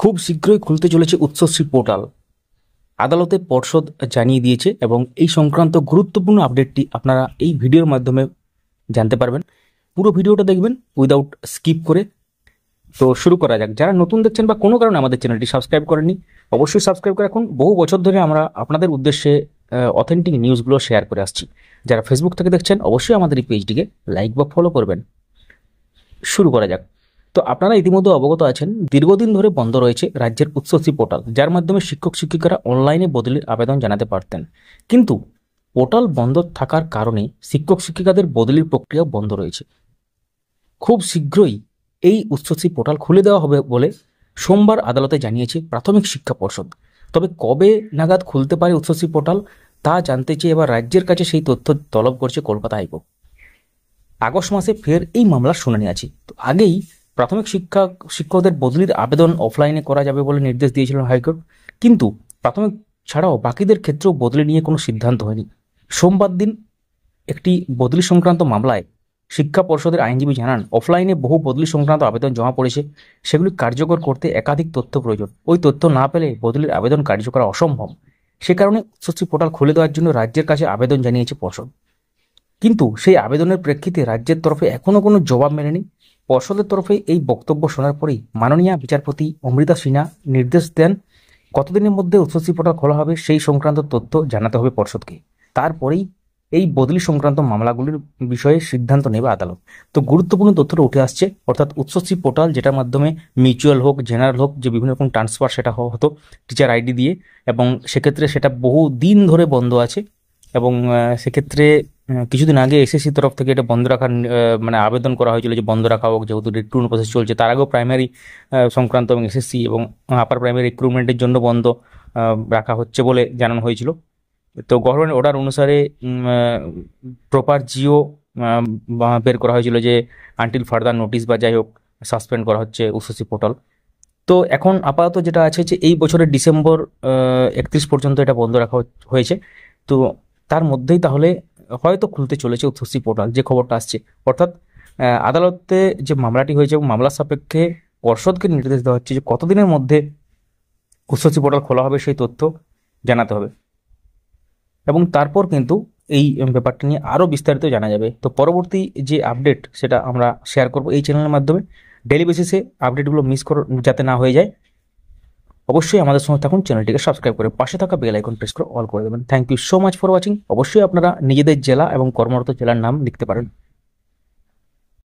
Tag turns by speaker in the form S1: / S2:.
S1: খুব শীঘ্রই খুলতে চলেছে উৎসশ্রী পোর্টাল আদালতে পর্ষদ জানিয়ে দিয়েছে এবং এই সংক্রান্ত গুরুত্বপূর্ণ আপডেটটি আপনারা এই ভিডিওর মাধ্যমে জানতে পারবেন পুরো ভিডিওটা দেখবেন উইদাউট স্কিপ করে তো শুরু করা যাক যারা নতুন দেখছেন বা কোনো কারণে আমাদের চ্যানেলটি সাবস্ক্রাইব করেননি অবশ্যই সাবস্ক্রাইব করে রাখুন বহু বছর ধরে আমরা আপনাদের উদ্দেশ্যে অথেন্টিক নিউজগুলো শেয়ার করে আসছি যারা ফেসবুক থেকে দেখছেন অবশ্যই আমাদের এই পেজটিকে লাইক বা ফলো করবেন শুরু করা যাক তো আপনারা ইতিমধ্যে অবগত আছেন দীর্ঘদিন ধরে বন্ধ রয়েছে রাজ্যের উচ্চশ্রী পোর্টাল যার মাধ্যমে শিক্ষক শিক্ষিকারা অনলাইনে বদলির আবেদন জানাতে পারতেন কিন্তু পোর্টাল বন্ধ থাকার কারণে শিক্ষক শিক্ষিকাদের বদলির প্রক্রিয়াও বন্ধ রয়েছে খুব শীঘ্রই এই উচ্চশ্রী পোর্টাল খুলে দেওয়া হবে বলে সোমবার আদালতে জানিয়েছে প্রাথমিক শিক্ষা পর্ষদ তবে কবে নাগাদ খুলতে পারে উচ্চশ্রী পোর্টাল তা জানতে চেয়ে এবার রাজ্যের কাছে সেই তথ্য তলব করছে কলকাতা হাইকোর্ট আগস্ট মাসে ফের এই মামলার শুনানি আছে তো আগেই প্রাথমিক শিক্ষা শিক্ষকদের বদলির আবেদন অফলাইনে করা যাবে বলে নির্দেশ দিয়েছিলেন হাইকোর্ট কিন্তু প্রাথমিক ছাড়াও বাকিদের ক্ষেত্রেও বদলি নিয়ে কোনো সিদ্ধান্ত হয়নি সোমবার দিন একটি বদলি সংক্রান্ত মামলায় শিক্ষা পর্ষদের আইনজীবী জানান অফলাইনে বহু বদলি সংক্রান্ত আবেদন জমা পড়েছে সেগুলি কার্যকর করতে একাধিক তথ্য প্রয়োজন ওই তথ্য না পেলে বদলির আবেদন কার্য করা অসম্ভব সে কারণে উচ্চশ্রী পোর্টাল খুলে দেওয়ার জন্য রাজ্যের কাছে আবেদন জানিয়েছে পর্ষদ কিন্তু সেই আবেদনের প্রেক্ষিতে রাজ্যের তরফে এখনও কোনো জবাব মেলেনি পর্ষদের তরফে এই বক্তব্য শোনার পরেই মাননীয় বিচারপতি অমৃতা সিনহা নির্দেশ দেন কতদিনের মধ্যে উচ্চশ্রী পোর্টাল খোলা হবে সেই সংক্রান্ত তথ্য জানাতে হবে পর্ষদকে তারপরেই এই বদলি সংক্রান্ত মামলাগুলির বিষয়ে সিদ্ধান্ত নেবে আদালত তো গুরুত্বপূর্ণ তথ্যটা উঠে আসছে অর্থাৎ উচ্চশ্রী পোর্টাল যেটার মাধ্যমে মিউচুয়াল হোক জেনারেল হোক যে বিভিন্ন রকম ট্রান্সফার সেটা হতো টিচার আইডি দিয়ে এবং সেক্ষেত্রে সেটা বহু দিন ধরে বন্ধ আছে এবং সেক্ষেত্রে হ্যাঁ, কিছুদিন আগে এসএসসি তরফ থেকে এটা বন্ধ রাখার মানে আবেদন করা হয়েছিল যে বন্ধ রাখা হোক যেহেতু রিক্রুটমেন্ট প্রসেস চলছে তার আগেও প্রাইমারি সংক্রান্ত এবং এসএসসি এবং আপার প্রাইমারি রিক্রুটমেন্টের জন্য বন্ধ রাখা হচ্ছে বলে জানানো হয়েছিল তো গভর্নমেন্ট অর্ডার অনুসারে প্রপার জিও বের করা হয়েছিল যে আনটিল ফার্দার নোটিশ বা যাই হোক সাসপেন্ড করা হচ্ছে উসসি পোর্টাল তো এখন আপাতত যেটা আছে যে এই বছরের ডিসেম্বর একত্রিশ পর্যন্ত এটা বন্ধ রাখা হয়েছে তো তার মধ্যেই তাহলে হয়তো খুলতে চলেছে উত্তরসি পোর্টাল যে খবরটা আসছে অর্থাৎ আদালতে যে মামলাটি হয়েছে এবং মামলার সাপেক্ষে পর্ষদকে নির্দেশ দেওয়া হচ্ছে যে কতদিনের মধ্যে উচ্চসি পোর্টাল খোলা হবে সেই তথ্য জানাতে হবে এবং তারপর কিন্তু এই ব্যাপারটা নিয়ে আরও বিস্তারিত জানা যাবে তো পরবর্তী যে আপডেট সেটা আমরা শেয়ার করব এই চ্যানেলের মাধ্যমে ডেলি বেসিসে আপডেটগুলো মিস কর যাতে না হয়ে যায় অবশ্যই আমাদের সঙ্গে থাকুন চ্যানেলটিকে সাবস্ক্রাইব করে পাশে থাকা বেল আইকন প্রেস করে অল করে দেবেন thank you so much for watching অবশ্যই আপনারা নিজেদের জেলা এবং কর্মরত জেলার নাম লিখতে পারেন